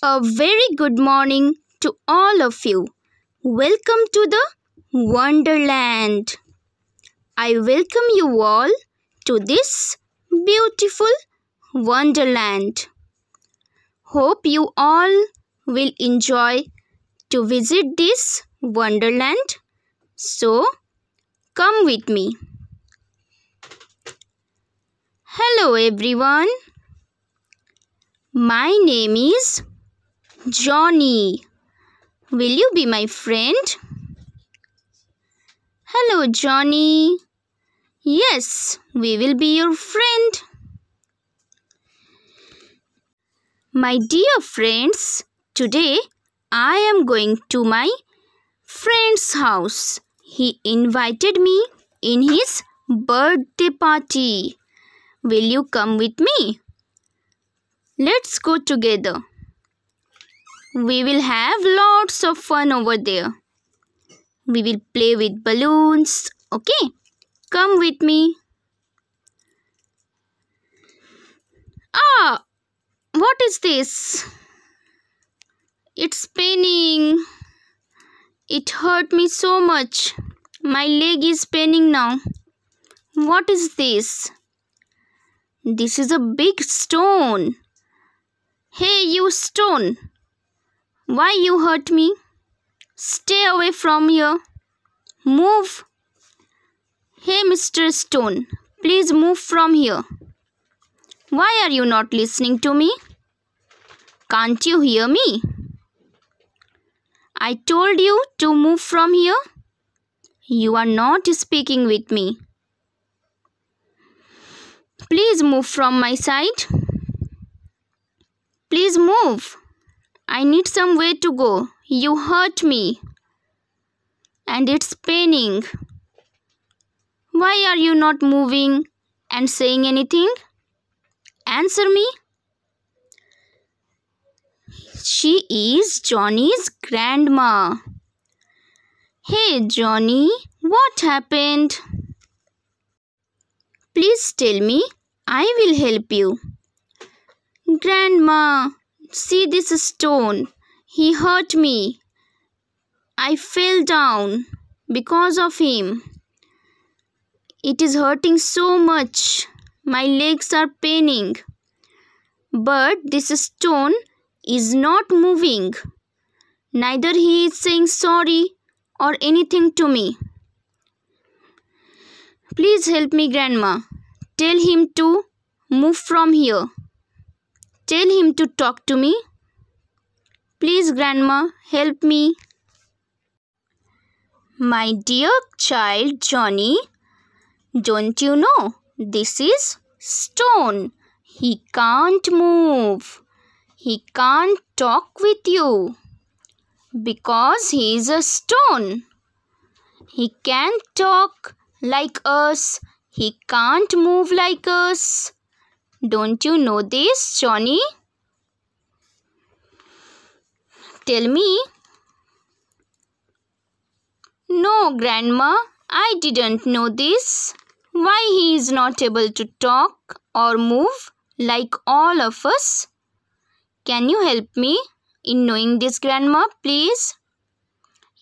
A very good morning to all of you. Welcome to the Wonderland. I welcome you all to this beautiful Wonderland. Hope you all will enjoy to visit this Wonderland. So, come with me. Hello everyone. My name is Johnny. Will you be my friend? Hello, Johnny. Yes, we will be your friend. My dear friends, today I am going to my friend's house. He invited me in his birthday party. Will you come with me? Let's go together. We will have lots of fun over there. We will play with balloons. Okay, come with me. Ah, what is this? It's spinning. It hurt me so much. My leg is spinning now. What is this? This is a big stone. Hey, you stone. Why you hurt me? Stay away from here. Move. Hey, Mr. Stone, please move from here. Why are you not listening to me? Can't you hear me? I told you to move from here. You are not speaking with me. Please move from my side. Please move. I need some way to go. You hurt me. And it's paining. Why are you not moving and saying anything? Answer me. She is Johnny's grandma. Hey, Johnny, what happened? Please tell me. I will help you. Grandma, See this stone. He hurt me. I fell down because of him. It is hurting so much. My legs are paining. But this stone is not moving. Neither he is saying sorry or anything to me. Please help me, Grandma. Tell him to move from here. Tell him to talk to me. Please, Grandma, help me. My dear child Johnny, don't you know this is stone? He can't move. He can't talk with you because he is a stone. He can't talk like us. He can't move like us. Don't you know this, Johnny? Tell me. No, Grandma, I didn't know this. Why he is not able to talk or move like all of us? Can you help me in knowing this, Grandma, please?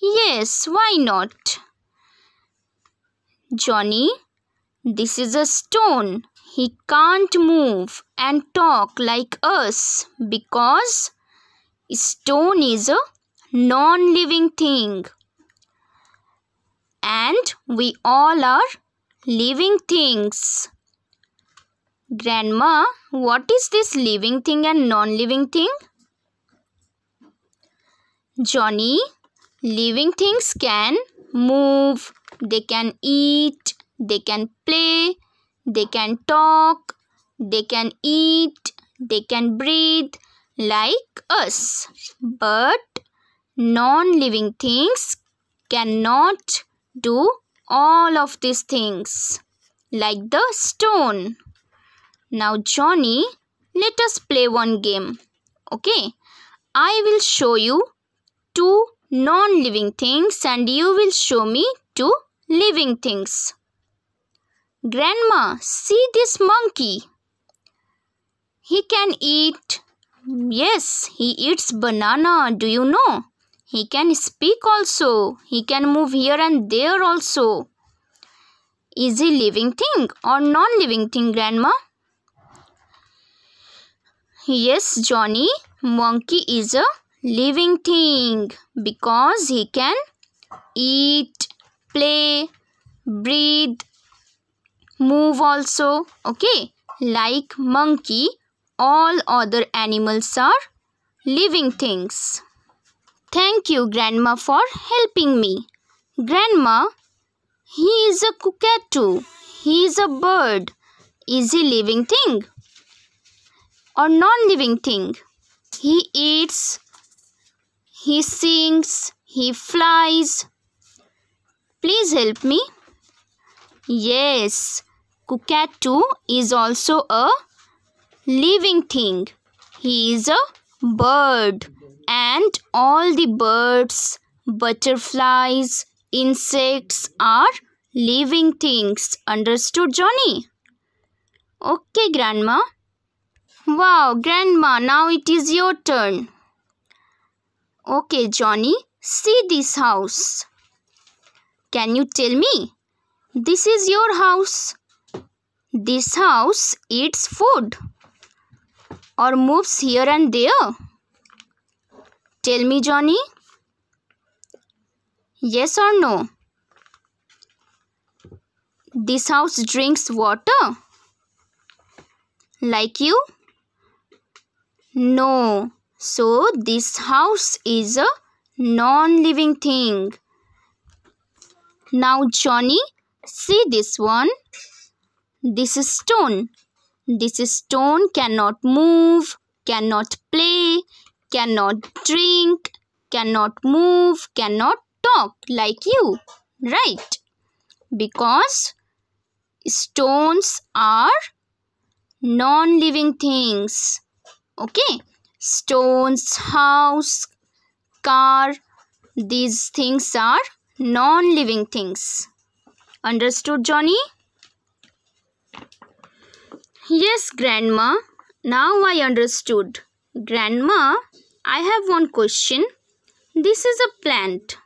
Yes, why not? Johnny, this is a stone. He can't move and talk like us because stone is a non-living thing. And we all are living things. Grandma, what is this living thing and non-living thing? Johnny, living things can move, they can eat, they can play, they can talk, they can eat, they can breathe like us. But non-living things cannot do all of these things like the stone. Now Johnny, let us play one game. Okay, I will show you two non-living things and you will show me two living things. Grandma, see this monkey. He can eat. Yes, he eats banana. Do you know? He can speak also. He can move here and there also. Is he living thing or non-living thing, Grandma? Yes, Johnny. Monkey is a living thing because he can eat, play, breathe, move also okay like monkey all other animals are living things thank you grandma for helping me grandma he is a cockatoo he is a bird is he living thing or non-living thing he eats he sings he flies please help me Yes, cockatoo is also a living thing. He is a bird and all the birds, butterflies, insects are living things. Understood, Johnny? Okay, Grandma. Wow, Grandma, now it is your turn. Okay, Johnny, see this house. Can you tell me this is your house. This house eats food or moves here and there. Tell me, Johnny. Yes or no? This house drinks water. Like you? No. So, this house is a non-living thing. Now, Johnny, See this one. This is stone. This stone cannot move, cannot play, cannot drink, cannot move, cannot talk like you. Right? Because stones are non-living things. Okay? Stones, house, car, these things are non-living things. Understood, Johnny? Yes, Grandma. Now I understood. Grandma, I have one question. This is a plant.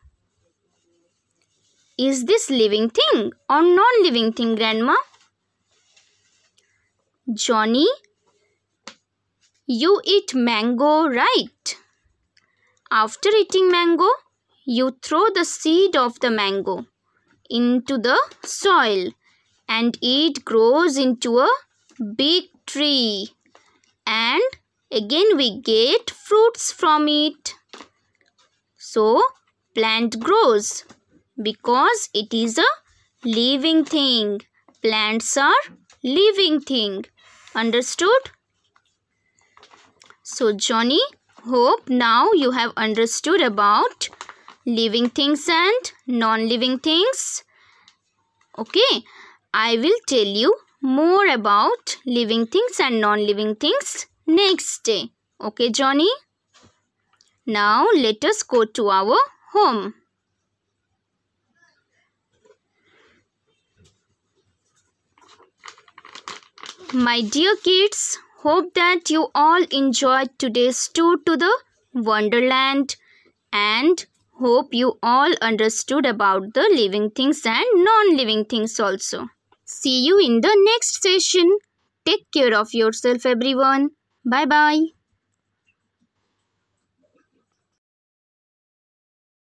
Is this living thing or non-living thing, Grandma? Johnny, you eat mango, right? After eating mango, you throw the seed of the mango into the soil and it grows into a big tree and again we get fruits from it. So plant grows because it is a living thing. Plants are living thing. Understood? So Johnny, hope now you have understood about living things and non-living things. Okay, I will tell you more about living things and non-living things next day. Okay, Johnny? Now, let us go to our home. My dear kids, hope that you all enjoyed today's tour to the Wonderland and Hope you all understood about the living things and non-living things also. See you in the next session. Take care of yourself everyone. Bye-bye.